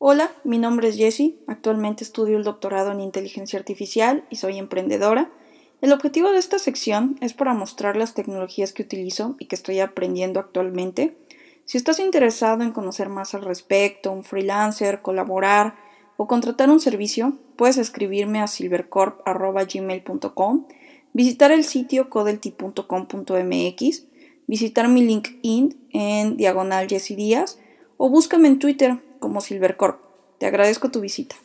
Hola, mi nombre es Jessie, actualmente estudio el doctorado en inteligencia artificial y soy emprendedora. El objetivo de esta sección es para mostrar las tecnologías que utilizo y que estoy aprendiendo actualmente. Si estás interesado en conocer más al respecto, un freelancer, colaborar o contratar un servicio, puedes escribirme a silvercorp.gmail.com, visitar el sitio codelty.com.mx, visitar mi LinkedIn en diagonal Jessie Díaz o búscame en Twitter como Silvercorp. Te agradezco tu visita.